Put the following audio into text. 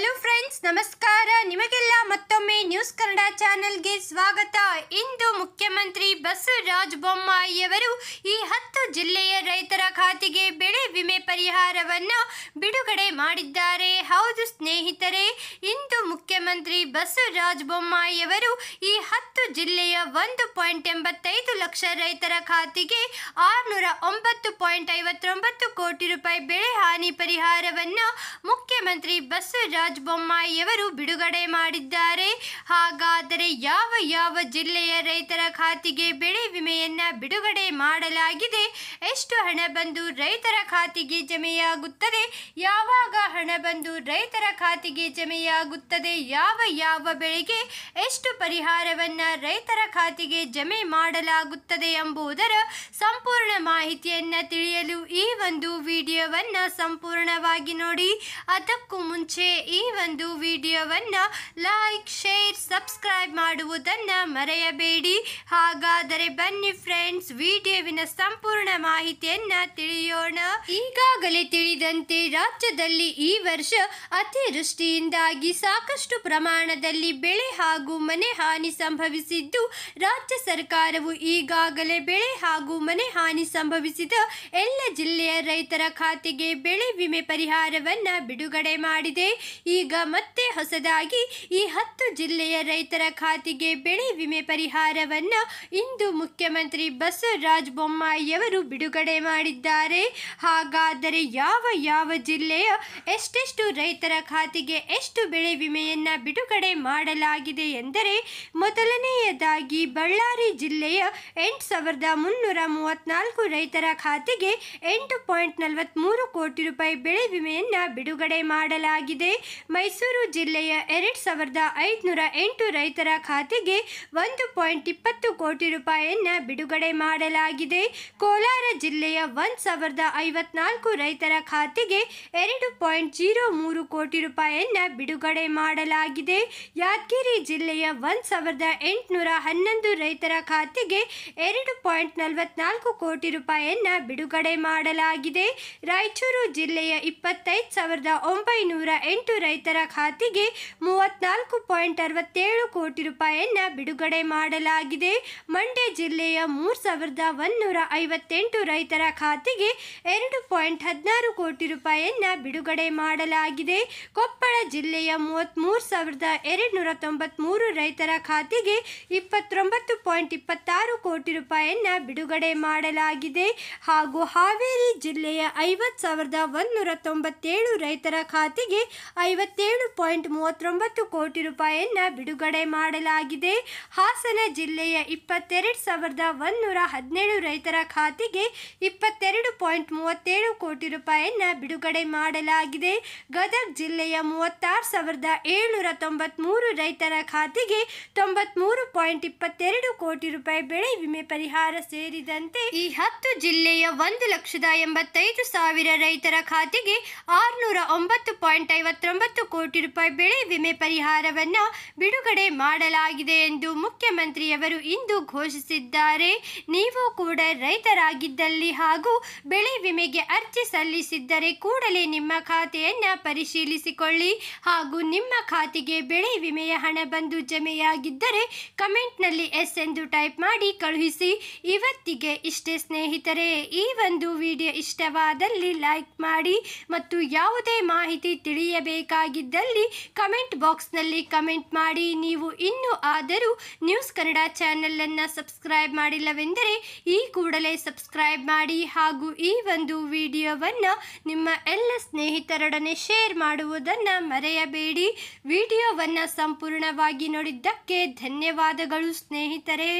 hello friends ನಮಸ್ಕಾರ ನಿಮಗೆಲ್ಲ ಮತ್ತೊಮ್ಮೆ ನ್ಯೂಸ್ ಕನ್ನಡ ಚಾನೆಲ್ಗೆ ಸ್ವಾಗತ ಇಂದು ಮುಖ್ಯಮಂತ್ರಿ ಬಸವರಾಜ ಬೊಮ್ಮಾಯಿಯವರು ಈ ಹತ್ತು ಜಿಲ್ಲೆಯ ರೈತರ ಖಾತೆಗೆ ಬೆಳೆ ವಿಮೆ ಪರಿಹಾರವನ್ನು ಬಿಡುಗಡೆ ಮಾಡಿದ್ದಾರೆ ಹೌದು ಸ್ನೇಹಿತರೆ ಇಂದು ಮುಖ್ಯಮಂತ್ರಿ ಬಸವರಾಜ ಬೊಮ್ಮಾಯಿಯವರು ಈ ಹತ್ತು ಜಿಲ್ಲೆಯ ಒಂದು ಪಾಯಿಂಟ್ ಎಂಬತ್ತೈದು ಲಕ್ಷ ರೈತರ ಖಾತೆಗೆ ಆರುನೂರ ಒಂಬತ್ತು ಪಾಯಿಂಟ್ ಐವತ್ತೊಂಬತ್ತು ಕೋಟಿ ರೂಪಾಯಿ ಬೆಳೆ ಹಾನಿ ಪರಿಹಾರವನ್ನು ಮುಖ್ಯಮಂತ್ರಿ ಬಸವರಾಜ ಬಸವರಾಜ ಬೊಮ್ಮಾಯಿಯವರು ಬಿಡುಗಡೆ ಮಾಡಿದ್ದಾರೆ ಹಾಗಾದರೆ ಯಾವ ಯಾವ ಜಿಲ್ಲೆಯ ರೈತರ ಖಾತೆಗೆ ಬೆಳೆ ವಿಮೆಯನ್ನ ಬಿಡುಗಡೆ ಮಾಡಲಾಗಿದೆ ಎಷ್ಟು ಹಣ ಬಂದು ರೈತರ ಖಾತೆಗೆ ಜಮೆಯಾಗುತ್ತದೆ ಯಾವಾಗ ಹಣ ಬಂದು ರೈತರ ಖಾತೆಗೆ ಜಮೆಯಾಗುತ್ತದೆ ಯಾವ ಯಾವ ಬೆಳೆಗೆ ಎಷ್ಟು ಪರಿಹಾರವನ್ನ ರೈತರ ಖಾತೆಗೆ ಜಮೆ ಮಾಡಲಾಗುತ್ತದೆ ಎಂಬುದರ ಸಂಪೂರ್ಣ ಮಾಹಿತಿಯನ್ನ ತಿಳಿಯಲು ಈ ಒಂದು ವಿಡಿಯೋವನ್ನು ಸಂಪೂರ್ಣವಾಗಿ ನೋಡಿ ಅದಕ್ಕೂ ಮುಂಚೆ ಈ ಈ ಒಂದು ವಿಡಿಯೋವನ್ನು ಲೈಕ್ ಶೇರ್ ಸಬ್ಸ್ಕ್ರೈಬ್ ಮಾಡುವುದನ್ನು ಮರೆಯಬೇಡಿ ಹಾಗಾದರೆ ಬನ್ನಿ ಫ್ರೆಂಡ್ಸ್ ವಿಡಿಯೋವಿನ ಸಂಪೂರ್ಣ ಮಾಹಿತಿಯನ್ನು ತಿಳಿಯೋಣ ಈಗಾಗಲೇ ತಿಳಿದಂತೆ ರಾಜ್ಯದಲ್ಲಿ ಈ ವರ್ಷ ಅತಿವೃಷ್ಟಿಯಿಂದಾಗಿ ಸಾಕಷ್ಟು ಪ್ರಮಾಣದಲ್ಲಿ ಬೆಳೆ ಹಾಗೂ ಮನೆ ಹಾನಿ ಸಂಭವಿಸಿದ್ದು ರಾಜ್ಯ ಸರ್ಕಾರವು ಈಗಾಗಲೇ ಬೆಳೆ ಹಾಗೂ ಮನೆ ಹಾನಿ ಸಂಭವಿಸಿದ ಎಲ್ಲ ಜಿಲ್ಲೆಯ ರೈತರ ಖಾತೆಗೆ ಬೆಳೆ ವಿಮೆ ಪರಿಹಾರವನ್ನು ಬಿಡುಗಡೆ ಮಾಡಿದೆ ಈಗ ಮತ್ತೆ ಹೊಸದಾಗಿ ಈ ಹತ್ತು ಜಿಲ್ಲೆಯ ರೈತರ ಖಾತೆಗೆ ಬೆಳೆ ವಿಮೆ ಪರಿಹಾರವನ್ನು ಇಂದು ಮುಖ್ಯಮಂತ್ರಿ ಬಸವರಾಜ ಬೊಮ್ಮಾಯಿಯವರು ಬಿಡುಗಡೆ ಮಾಡಿದ್ದಾರೆ ಹಾಗಾದರೆ ಯಾವ ಯಾವ ಜಿಲ್ಲೆಯ ಎಷ್ಟೆಷ್ಟು ರೈತರ ಖಾತೆಗೆ ಎಷ್ಟು ಬೆಳೆ ವಿಮೆಯನ್ನು ಬಿಡುಗಡೆ ಮಾಡಲಾಗಿದೆ ಎಂದರೆ ಮೊದಲನೆಯದಾಗಿ ಬಳ್ಳಾರಿ ಜಿಲ್ಲೆಯ ಎಂಟು ಸಾವಿರದ ಮುನ್ನೂರ ಮೂವತ್ತ್ನಾಲ್ಕು ರೈತರ ಖಾತೆಗೆ ಎಂಟು ಪಾಯಿಂಟ್ ನಲವತ್ತ್ಮೂರು ಕೋಟಿ ರೂಪಾಯಿ ಬೆಳೆ ವಿಮೆಯನ್ನು ಬಿಡುಗಡೆ ಮಾಡಲಾಗಿದೆ ಮೈಸೂರು ಜಿಲ್ಲೆಯ ಎರಡು ಸಾವಿರದ ಐದುನೂರ ಎಂಟು ರೈತರ ಖಾತೆಗೆ ಒಂದು ಪಾಯಿಂಟ್ ಇಪ್ಪತ್ತು ಕೋಟಿ ರೂಪಾಯಿಯನ್ನು ಬಿಡುಗಡೆ ಮಾಡಲಾಗಿದೆ ಕೋಲಾರ ಜಿಲ್ಲೆಯ ಒಂದು ಸಾವಿರದ ಐವತ್ನಾಲ್ಕು ರೈತರ ಖಾತೆಗೆ ಎರಡು ಪಾಯಿಂಟ್ ಜೀರೋ ಮೂರು ಕೋಟಿ ರೂಪಾಯಿಯನ್ನು ಬಿಡುಗಡೆ ಮಾಡಲಾಗಿದೆ ಯಾದಗಿರಿ ಜಿಲ್ಲೆಯ ಒಂದು ಸಾವಿರದ ಎಂಟುನೂರ ಹನ್ನೊಂದು ರೈತರ ಖಾತೆಗೆ ಎರಡು ಪಾಯಿಂಟ್ ನಲವತ್ನಾಲ್ಕು ಕೋಟಿ ರೂಪಾಯಿಯನ್ನು ಬಿಡುಗಡೆ ಮಾಡಲಾಗಿದೆ ರಾಯಚೂರು ಜಿಲ್ಲೆಯ ಇಪ್ಪತ್ತೈದು ಸಾವಿರದ ಒಂಬೈನೂರ ಎಂಟು ರೈತರ ಖಾತೆಗೆ ಮೂವತ್ನಾಲ್ಕು ಪಾಯಿಂಟ್ ಅರವತ್ತೇಳು ಕೋಟಿ ರೂಪಾಯಿಯನ್ನು ಬಿಡುಗಡೆ ಮಾಡಲಾಗಿದೆ ಮಂಡ್ಯ ಜಿಲ್ಲೆಯ ಮೂರು ಸಾವಿರದ ಒಂದೂರ ಐವತ್ತೆಂಟು ರೈತರ ಖಾತೆಗೆ ಎರಡು ಪಾಯಿಂಟ್ ಹದಿನಾರು ಕೋಟಿ ರೂಪಾಯಿಯನ್ನು ಬಿಡುಗಡೆ ಮಾಡಲಾಗಿದೆ ಕೊಪ್ಪಳ ಜಿಲ್ಲೆಯ ಮೂವತ್ತ್ಮೂರು ಸಾವಿರದ ಎರಡುನೂರ ತೊಂಬತ್ತ್ಮೂರು ರೈತರ ಖಾತೆಗೆ ಇಪ್ಪತ್ತೊಂಬತ್ತು ಪಾಯಿಂಟ್ ಇಪ್ಪತ್ತಾರು ಕೋಟಿ ರೂಪಾಯಿಯನ್ನು ಬಿಡುಗಡೆ ಮಾಡಲಾಗಿದೆ ಹಾಗೂ ಹಾವೇರಿ ಜಿಲ್ಲೆಯ ಐವತ್ತು ಸಾವಿರದ ಒಂದೂರ ತೊಂಬತ್ತೇಳು ರೈತರ ಖಾತೆಗೆ ಐವತ್ತೇಳು ಪಾಯಿಂಟ್ ಮೂವತ್ತೊಂಬತ್ತು ಕೋಟಿ ರೂಪಾಯಿಯನ್ನು ಬಿಡುಗಡೆ ಮಾಡಲಾಗಿದೆ ಹಾಸನ ಜಿಲ್ಲೆಯ ಇಪ್ಪತ್ತೆರಡು ಸಾವಿರದ ಒಂದೂರ ಹದಿನೇಳು ರೈತರ ಖಾತೆಗೆ ಇಪ್ಪತ್ತೆರಡು ಪಾಯಿಂಟ್ ಮೂವತ್ತೇಳು ಕೋಟಿ ರೂಪಾಯಿಯನ್ನು ಬಿಡುಗಡೆ ಮಾಡಲಾಗಿದೆ ಗದಗ್ ಜಿಲ್ಲೆಯ ಮೂವತ್ತಾರು ಸಾವಿರದ ಏಳ್ನೂರ ತೊಂಬತ್ತ್ಮೂರು ರೈತರ ಖಾತೆಗೆ ತೊಂಬತ್ತ್ಮೂರು ಪಾಯಿಂಟ್ ಇಪ್ಪತ್ತೆರಡು ಕೋಟಿ ರೂಪಾಯಿ ಬೆಳೆ ವಿಮೆ ಪರಿಹಾರ ಸೇರಿದಂತೆ ಈ ಹತ್ತು ಜಿಲ್ಲೆಯ ಒಂದು ಲಕ್ಷದ ಎಂಬತ್ತೈದು ಸಾವಿರ ರೈತರ ಖಾತೆಗೆ ಆರುನೂರ ಒಂಬತ್ತು ಪಾಯಿಂಟ್ ಐವತ್ತೊಂಬತ್ತು ಒಂಬತ್ತು ಕೋಟಿ ರೂಪಾಯಿ ಬೆಳೆ ವಿಮೆ ಪರಿಹಾರವನ್ನು ಬಿಡುಗಡೆ ಮಾಡಲಾಗಿದೆ ಎಂದು ಮುಖ್ಯಮಂತ್ರಿಯವರು ಇಂದು ಘೋಷಿಸಿದ್ದಾರೆ ನೀವು ಕೂಡ ರೈತರಾಗಿದ್ದಲ್ಲಿ ಹಾಗೂ ಬೆಳೆ ವಿಮೆಗೆ ಅರ್ಜಿ ಸಲ್ಲಿಸಿದ್ದರೆ ಕೂಡಲೇ ನಿಮ್ಮ ಖಾತೆಯನ್ನು ಪರಿಶೀಲಿಸಿಕೊಳ್ಳಿ ಹಾಗೂ ನಿಮ್ಮ ಖಾತೆಗೆ ಬೆಳೆ ವಿಮೆಯ ಹಣ ಬಂದು ಜಮೆಯಾಗಿದ್ದರೆ ಕಮೆಂಟ್ನಲ್ಲಿ ಎಸ್ ಎಂದು ಟೈಪ್ ಮಾಡಿ ಕಳುಹಿಸಿ ಇವತ್ತಿಗೆ ಇಷ್ಟೇ ಸ್ನೇಹಿತರೆ ಈ ಒಂದು ವಿಡಿಯೋ ಇಷ್ಟವಾದಲ್ಲಿ ಲೈಕ್ ಮಾಡಿ ಮತ್ತು ಯಾವುದೇ ಮಾಹಿತಿ ತಿಳಿಯಬೇಕು ಬೇಕಾಗಿದ್ದಲ್ಲಿ ಕಮೆಂಟ್ ಬಾಕ್ಸ್ನಲ್ಲಿ ಕಮೆಂಟ್ ಮಾಡಿ ನೀವು ಇನ್ನೂ ಆದರೂ ನ್ಯೂಸ್ ಕನ್ನಡ ಚಾನೆಲನ್ನು ಸಬ್ಸ್ಕ್ರೈಬ್ ಮಾಡಿಲ್ಲವೆಂದರೆ ಈ ಕೂಡಲೇ ಸಬ್ಸ್ಕ್ರೈಬ್ ಮಾಡಿ ಹಾಗೂ ಈ ಒಂದು ವಿಡಿಯೋವನ್ನು ನಿಮ್ಮ ಎಲ್ಲ ಸ್ನೇಹಿತರೊಡನೆ ಶೇರ್ ಮಾಡುವುದನ್ನು ಮರೆಯಬೇಡಿ ವಿಡಿಯೋವನ್ನು ಸಂಪೂರ್ಣವಾಗಿ ನೋಡಿದ್ದಕ್ಕೆ ಧನ್ಯವಾದಗಳು ಸ್ನೇಹಿತರೆ